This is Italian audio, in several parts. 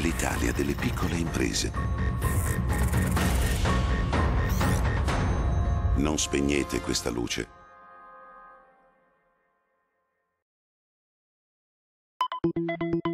l'Italia delle piccole imprese. Non spegnete questa luce. Thank you.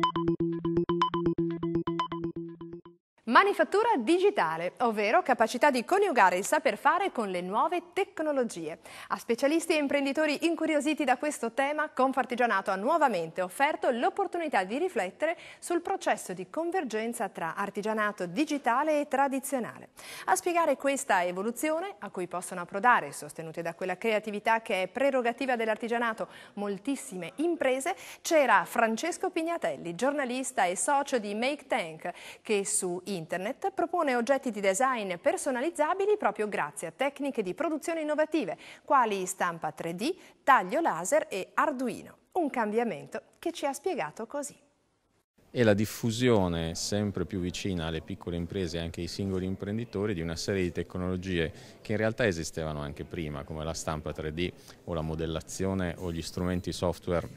Manifattura digitale, ovvero capacità di coniugare il saper fare con le nuove tecnologie. A specialisti e imprenditori incuriositi da questo tema, Confartigianato ha nuovamente offerto l'opportunità di riflettere sul processo di convergenza tra artigianato digitale e tradizionale. A spiegare questa evoluzione, a cui possono approdare, sostenute da quella creatività che è prerogativa dell'artigianato, moltissime imprese, c'era Francesco Pignatelli, giornalista e socio di Make Tank, che su internet Internet propone oggetti di design personalizzabili proprio grazie a tecniche di produzione innovative, quali stampa 3D, taglio laser e Arduino. Un cambiamento che ci ha spiegato così e la diffusione sempre più vicina alle piccole imprese e anche ai singoli imprenditori di una serie di tecnologie che in realtà esistevano anche prima, come la stampa 3D o la modellazione o gli strumenti software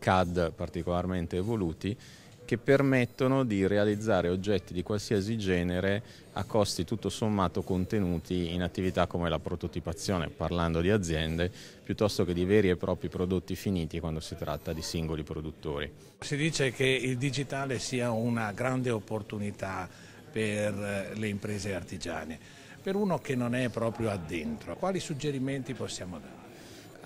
CAD particolarmente evoluti, che permettono di realizzare oggetti di qualsiasi genere a costi tutto sommato contenuti in attività come la prototipazione, parlando di aziende, piuttosto che di veri e propri prodotti finiti quando si tratta di singoli produttori. Si dice che il digitale sia una grande opportunità per eh, le imprese artigiane. Per uno che non è proprio addentro, quali suggerimenti possiamo dare?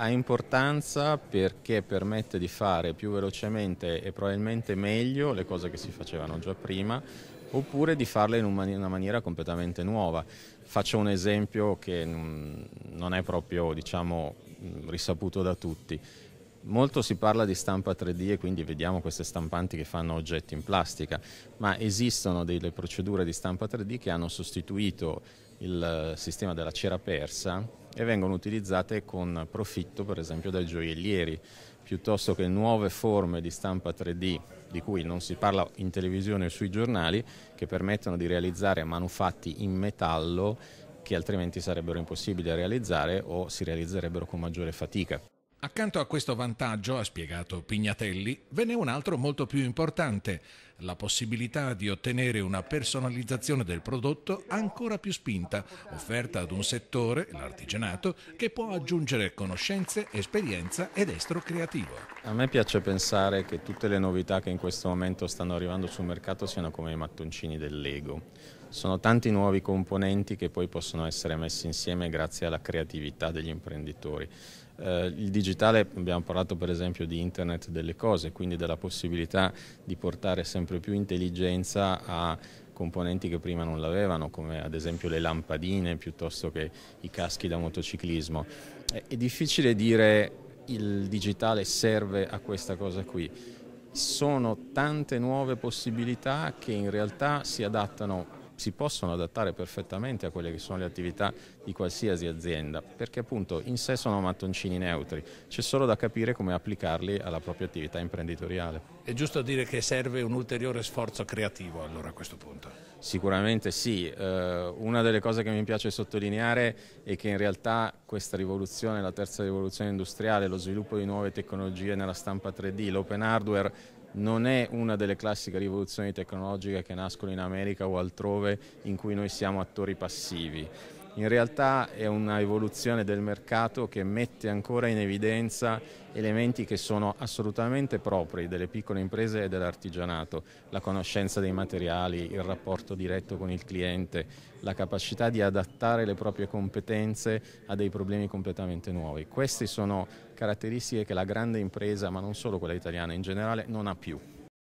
Ha importanza perché permette di fare più velocemente e probabilmente meglio le cose che si facevano già prima oppure di farle in una maniera completamente nuova. Faccio un esempio che non è proprio diciamo, risaputo da tutti. Molto si parla di stampa 3D e quindi vediamo queste stampanti che fanno oggetti in plastica, ma esistono delle procedure di stampa 3D che hanno sostituito il eh, sistema della cera persa e vengono utilizzate con profitto per esempio dai gioiellieri piuttosto che nuove forme di stampa 3D di cui non si parla in televisione o sui giornali che permettono di realizzare manufatti in metallo che altrimenti sarebbero impossibili da realizzare o si realizzerebbero con maggiore fatica. Accanto a questo vantaggio, ha spiegato Pignatelli, ve n'è un altro molto più importante, la possibilità di ottenere una personalizzazione del prodotto ancora più spinta, offerta ad un settore, l'artigianato, che può aggiungere conoscenze, esperienza ed estro creativo. A me piace pensare che tutte le novità che in questo momento stanno arrivando sul mercato siano come i mattoncini del Lego. Sono tanti nuovi componenti che poi possono essere messi insieme grazie alla creatività degli imprenditori. Eh, il digitale, abbiamo parlato per esempio di Internet delle cose, quindi della possibilità di portare sempre sempre più intelligenza a componenti che prima non l'avevano, come ad esempio le lampadine piuttosto che i caschi da motociclismo. È difficile dire il digitale serve a questa cosa qui. Sono tante nuove possibilità che in realtà si adattano si possono adattare perfettamente a quelle che sono le attività di qualsiasi azienda, perché appunto in sé sono mattoncini neutri, c'è solo da capire come applicarli alla propria attività imprenditoriale. È giusto dire che serve un ulteriore sforzo creativo allora a questo punto? Sicuramente sì, eh, una delle cose che mi piace sottolineare è che in realtà questa rivoluzione, la terza rivoluzione industriale, lo sviluppo di nuove tecnologie nella stampa 3D, l'open hardware non è una delle classiche rivoluzioni tecnologiche che nascono in America o altrove in cui noi siamo attori passivi in realtà è una evoluzione del mercato che mette ancora in evidenza elementi che sono assolutamente propri delle piccole imprese e dell'artigianato, la conoscenza dei materiali, il rapporto diretto con il cliente, la capacità di adattare le proprie competenze a dei problemi completamente nuovi. Queste sono caratteristiche che la grande impresa, ma non solo quella italiana in generale, non ha più.